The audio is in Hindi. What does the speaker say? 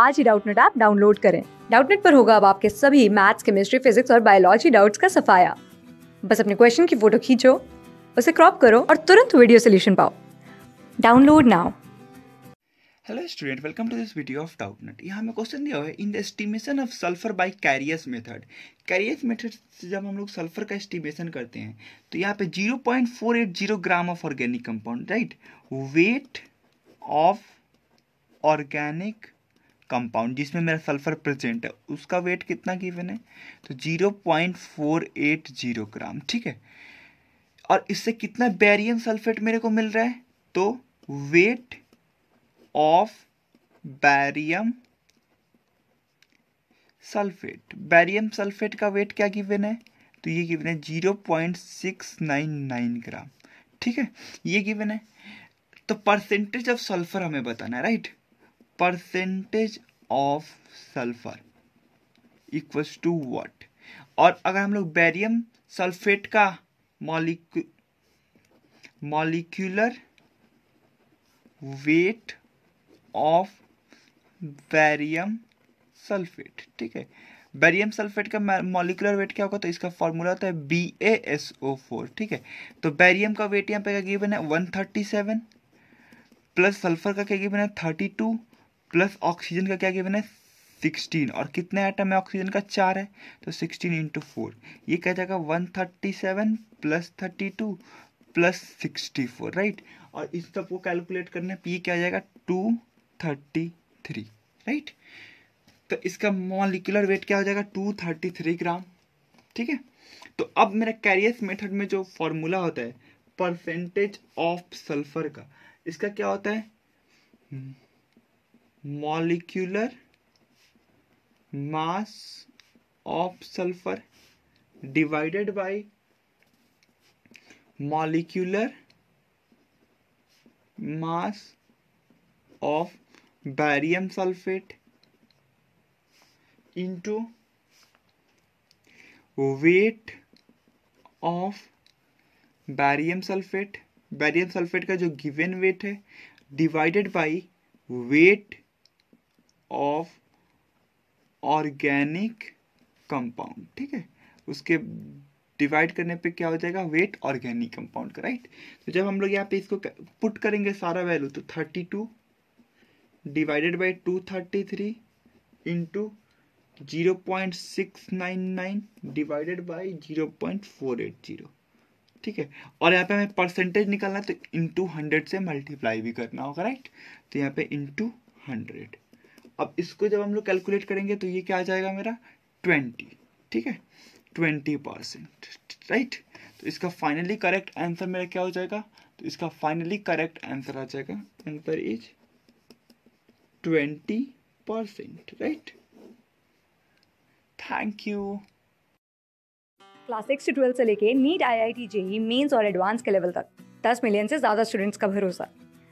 आज ही डाउटनेट ऐप डाउनलोड करें डाउटनेट पर होगा अब आपके सभी मैथ्स केमिस्ट्री फिजिक्स और बायोलॉजी डाउट्स का सफाया बस अपने क्वेश्चन की फोटो खींचो उसे क्रॉप करो और तुरंत वीडियो सोल्यूशन पाओ download now hello student welcome to this video of Doubtnut यहाँ हमें क्वेश्चन दिया हुआ है in the estimation of sulphur by Carius method Carius method से जब हम लोग सल्फर का एस्टिमेशन करते हैं तो यहाँ पे 0.480 gram of organic compound right weight of organic compound जिसमें मेरा सल्फर प्रेजेंट है उसका वेट कितना गिवन है तो zero point four eight zero gram ठीक है और इससे कितना बैरियम सल्फेट मेरे को मिल रहा है तो weight of barium sulphate barium sulphate का वेट क्या गिवन है तो ये गिवन है zero point six nine nine gram ठीक है ये गिवन है तो परसेंटेज ऑफ सल्फर हमें बताना है right percentage of sulphur equals to what और अगर हम लोग बैरियम सल्फेट का molecule molecular weight of barium sulphate ठीक है बैरियम सल्फेट का मॉलिकुलर वेट क्या होगा तो इसका फॉर्मूला होता है B A S O four ठीक है तो बैरियम का वेट यहाँ पे क्या गिवन है one thirty seven plus sulphur का क्या गिवन है थर्टी टू प्लस ऑक्सीजन का क्या गिवन है सिक्सटीन और कितने आइटम है ऑक्सीजन का चार है तो सिक्सटीन इंटू फोर ये क्या जाएगा one thirty seven plus thirty two plus sixty four right और इस सब को कैलकुलेट करने पे ये क्या जाएगा टू थर्टी थ्री राइट तो इसका मॉलिकुलर वेट क्या हो जाएगा टू थर्टी थ्री ग्राम ठीक है तो अब मेरा कैरियस मेथड में जो फॉर्मूला होता है परसेंटेज ऑफ सल्फर का इसका क्या होता है molecular mass of sulphur divided by molecular mass of barium sulphate into weight of barium sulphate barium sulphate का जो गिवन वेट है divided by weight of organic compound ठीक है उसके डिवाइड करने पे क्या हो जाएगा वेट ऑर्गेनिक कंपाउंड का राइट तो जब हम लोग यहाँ पे इसको पुट करेंगे सारा वैल्यू तो thirty two divided by two thirty three into zero point six nine nine divided by zero point four eight zero ठीक है और यहाँ पे हमें परसेंटेज निकालना है तो इंटू हंड्रेड से मल्टीप्लाई भी करना होगा राइट तो यहाँ पे इंटू हंड्रेड अब इसको जब हम लोग कैलकुलेट करेंगे तो ये क्या आ जाएगा मेरा ट्वेंटी ठीक है ट्वेंटी परसेंट राइट तो इसका फाइनली करेक्ट आंसर मेरा क्या हो जाएगा तो इसका फाइनली करेक्ट आंसर आ जाएगा answer is twenty percent right thank you class six से ट्वेल्थ से लेके NEET I I T JEE mains और एडवांस के लेवल तक दस मिलियन से ज़्यादा स्टूडेंट्स का भरोसा